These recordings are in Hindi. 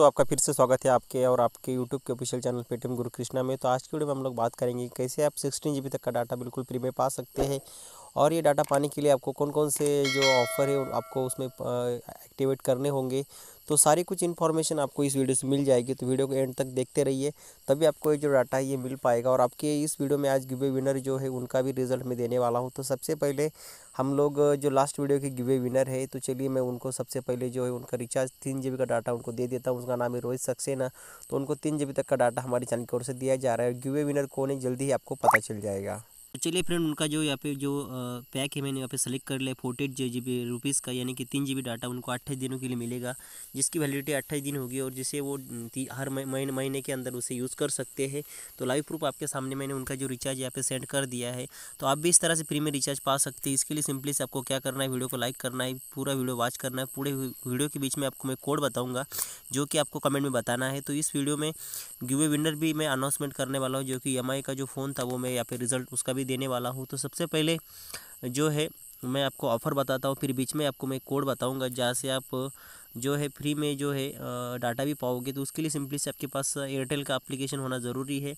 दोस्तों आपका फिर से स्वागत है आपके और आपके यूट्यूब के ऑफिशियल चैनल पेटीएम गुरु कृष्णा में तो आज की वीडियो में हम लोग बात करेंगे कैसे आप सिक्सटीन जी तक का डाटा बिल्कुल फ्री में पा सकते हैं और ये डाटा पाने के लिए आपको कौन कौन से जो ऑफ़र है आपको उसमें एक्टिवेट करने होंगे तो सारी कुछ इन्फॉर्मेशन आपको इस वीडियो से मिल जाएगी तो वीडियो को एंड तक देखते रहिए तभी आपको ये जो डाटा है ये मिल पाएगा और आपके इस वीडियो में आज गिवे विनर जो है उनका भी रिजल्ट मैं देने वाला हूँ तो सबसे पहले हम लोग जो लास्ट वीडियो के गिवे विनर है तो चलिए मैं उनको सबसे पहले जो है उनका रिचार्ज तीन जी का डाटा उनको दे देता हूँ उसका नाम है रोहित सक्सेना तो उनको तीन जी तक का डाटा हमारे चैनल की ओर से दिया जा रहा है गिवे विनर कौन है जल्दी ही आपको पता चल जाएगा तो चलिए फ्रेंड उनका जो यहाँ पे जो पैक है मैंने यहाँ पे सेलेक्ट कर लिया forty eight G B rupees का यानी कि तीन जी बी डाटा उनको अट्ठाईस दिनों के लिए मिलेगा जिसकी वैलिडिटी अट्ठाईस दिन होगी और जिसे वो हर महीने महीने के अंदर उसे यूज़ कर सकते हैं तो लाइव प्रूफ आपके सामने मैंने उनका जो रिचार्ज यहाँ पे सेंड कर दिया है तो आप भी इस तरह से फ्री में रिचार्ज पा सकते हैं इसके लिए सिंपली से आपको क्या करना है वीडियो को लाइक करना है पूरा वीडियो वॉच करना है पूरे वीडियो के बीच में आपको मैं कोड बताऊँगा जो कि आपको कमेंट में बताना है तो इस वीडियो में गिवे विनर भी मैं अनाउंसमेंट करने वाला हूँ जो कि एम का जो फ़ोन था वो मैं यहाँ पे रिजल्ट उसका अभी देने वाला हूँ तो सबसे पहले जो है मैं आपको ऑफ़र बताता हूँ फिर बीच में आपको मैं कोड बताऊँगा जहाँ से आप जो है फ्री में जो है डाटा भी पाओगे तो उसके लिए सिंपली से आपके पास एयरटेल का एप्लीकेशन होना ज़रूरी है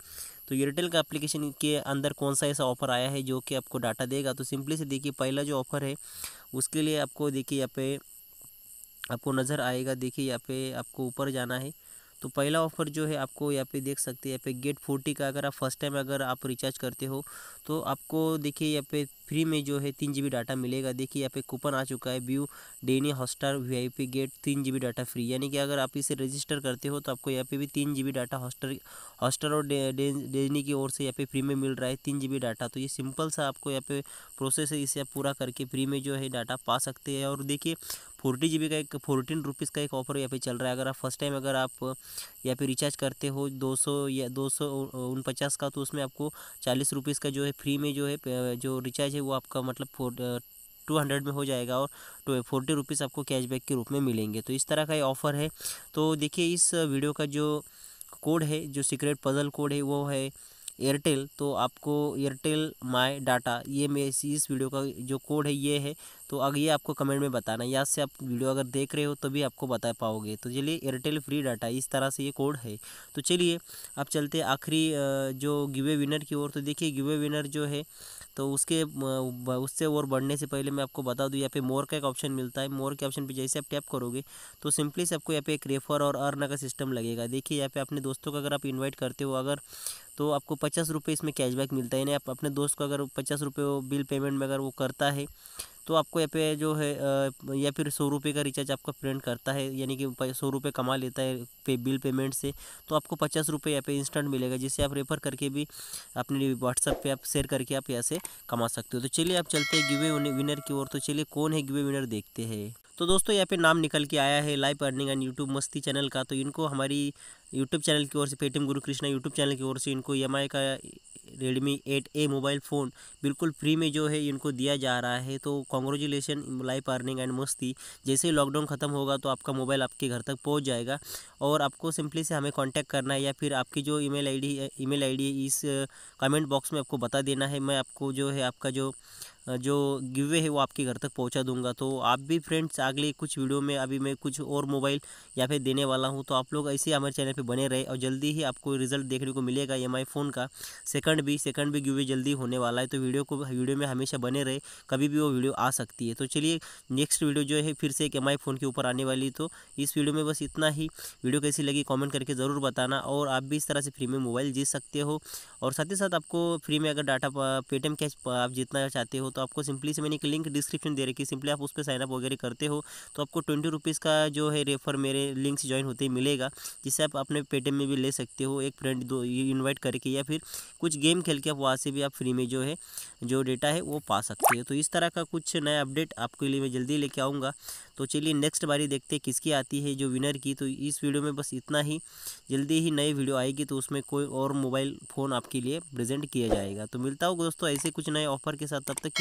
तो एयरटेल का एप्लीकेशन के अंदर कौन सा ऐसा ऑफ़र आया है जो कि आपको डाटा देगा तो सिंपली से देखिए पहला जो ऑफ़र है उसके लिए आपको देखिए यहाँ पे आपको नज़र आएगा देखिए यहाँ पे आपको ऊपर जाना है तो पहला ऑफर जो है आपको यहाँ पे देख सकते हैं यहाँ पे गेट फोर्टी का अगर आप फर्स्ट टाइम अगर आप रिचार्ज करते हो तो आपको देखिए यहाँ पे फ्री में जो है तीन जी डाटा मिलेगा देखिए यहाँ पे कूपन आ चुका है व्यू डेनी हॉस्टार वी गेट तीन जी डाटा फ्री यानी कि अगर आप इसे रजिस्टर करते हो तो आपको यहाँ पे भी तीन जी डाटा हॉस्टर हॉस्टर और डेनी की ओर से यहाँ पे फ्री में मिल रहा है तीन जी डाटा तो ये सिंपल सा आपको यहाँ पे प्रोसेस है इसे आप पूरा करके फ्री में जो है डाटा पा सकते हैं और देखिए फोर्टी जी का एक फोर्टीन रुपीज़ का एक ऑफर यहाँ पे चल रहा है अगर आप फर्स्ट टाइम अगर आप यहाँ पे रिचार्ज करते हो दो सौ या दो सौ उनपचास का तो उसमें आपको चालीस रुपीज़ का जो है फ्री में जो है जो रिचार्ज है वो आपका मतलब फोर टू हंड्रेड में हो जाएगा और टू फोर्टी रुपीज़ आपको कैशबैक के रूप में मिलेंगे तो इस तरह का ये ऑफ़र है तो देखिए इस वीडियो का जो कोड है जो सीक्रेट पज़ल कोड है वो है एयरटेल तो आपको एयरटेल माई डाटा ये मे इस वीडियो का जो कोड है ये है तो अगर ये आपको कमेंट में बताना यहाँ से आप वीडियो अगर देख रहे हो तो भी आपको बता पाओगे तो चलिए एयरटेल फ्री डाटा इस तरह से ये कोड है तो चलिए आप चलते आखिरी जो गिवे विनर की ओर तो देखिए गिवे विनर जो है तो उसके उससे और बढ़ने से पहले मैं आपको बता दूँ यहाँ पे मोर का एक ऑप्शन मिलता है मोर के ऑप्शन पे जैसे आप टैप करोगे तो सिंपली से आपको यहाँ पे एक रेफर और अर्न का सिस्टम लगेगा देखिए यहाँ पे अपने दोस्तों को अगर आप इन्वाइट करते हो अगर तो आपको पचास रुपये इसमें कैशबैक मिलता है यानी आप अपने दोस्त को अगर पचास रुपये बिल पेमेंट में अगर वो करता है तो आपको यहाँ पे जो है या फिर सौ रुपये का रिचार्ज आपका प्रिंट करता है यानी कि सौ रुपये कमा लेता है पे बिल पेमेंट से तो आपको पचास रुपये यहाँ पे इंस्टेंट मिलेगा जिससे आप रेफर करके भी अपने व्हाट्सअप पे आप शेयर करके आप यहाँ से कमा सकते हो तो चलिए आप चलते हैं गिवे विनर की ओर तो चलिए कौन है गिवे विनर देखते हैं तो दोस्तों यहाँ पे नाम निकल के आया है लाइव अर्निंग एंड यूट्यूब मस्ती चैनल का तो इनको हमारी यूट्यूब चैनल की ओर से पेटीएम गुरु कृष्णा यूट्यूब चैनल की ओर से इनको एम e का Redmi eight A mobile phone बिल्कुल फ्री में जो है इनको दिया जा रहा है तो कॉन्ग्रेचुलेसन लाइफ अर्निंग एंड मस्ती जैसे ही लॉकडाउन ख़त्म होगा तो आपका मोबाइल आपके घर तक पहुंच जाएगा और आपको सिंपली से हमें कांटेक्ट करना है या फिर आपकी जो ईमेल आईडी है ईमेल आईडी इस कमेंट बॉक्स में आपको बता देना है मैं आपको जो है आपका जो जो गिवे है वो आपके घर तक पहुंचा दूंगा तो आप भी फ्रेंड्स अगले कुछ वीडियो में अभी मैं कुछ और मोबाइल या फिर देने वाला हूँ तो आप लोग ऐसे ही हमारे चैनल पर बने रहे और जल्दी ही आपको रिजल्ट देखने को मिलेगा एम e फ़ोन का सेकंड भी सेकंड भी गिवे जल्दी होने वाला है तो वीडियो को वीडियो में हमेशा बने रहे कभी भी वो वीडियो आ सकती है तो चलिए नेक्स्ट वीडियो जो है फिर से एक एम e फ़ोन के ऊपर आने वाली तो इस वीडियो में बस इतना ही वीडियो कैसी लगी कॉमेंट करके ज़रूर बताना और आप भी इस तरह से फ्री में मोबाइल जीत सकते हो और साथ ही साथ आपको फ्री में अगर डाटा पेटीएम कैश आप जितना चाहते हो तो आपको सिंपली से मैंने एक लिंक डिस्क्रिप्शन दे रखी है सिंपली आप उस पर साइनअप वगैरह करते हो तो आपको ट्वेंटी रुपीज़ का जो है रेफर मेरे लिंक से ज्वाइन होते ही मिलेगा जिससे आप अपने पेटीएम में भी ले सकते हो एक फ्रेंड दो इन्वाइट करके या फिर कुछ गेम खेल के आप वहाँ से भी आप फ्री में जो है जो डेटा है वो पा सकते हो तो इस तरह का कुछ नया अपडेट आपके लिए मैं जल्दी लेके आऊँगा तो चलिए नेक्स्ट बारी देखते हैं किसकी आती है जो विनर की तो इस वीडियो में बस इतना ही जल्दी ही नई वीडियो आएगी तो उसमें कोई और मोबाइल फ़ोन आपके लिए प्रेजेंट किया जाएगा तो मिलता होगा दोस्तों ऐसे कुछ नए ऑफर के साथ तब तक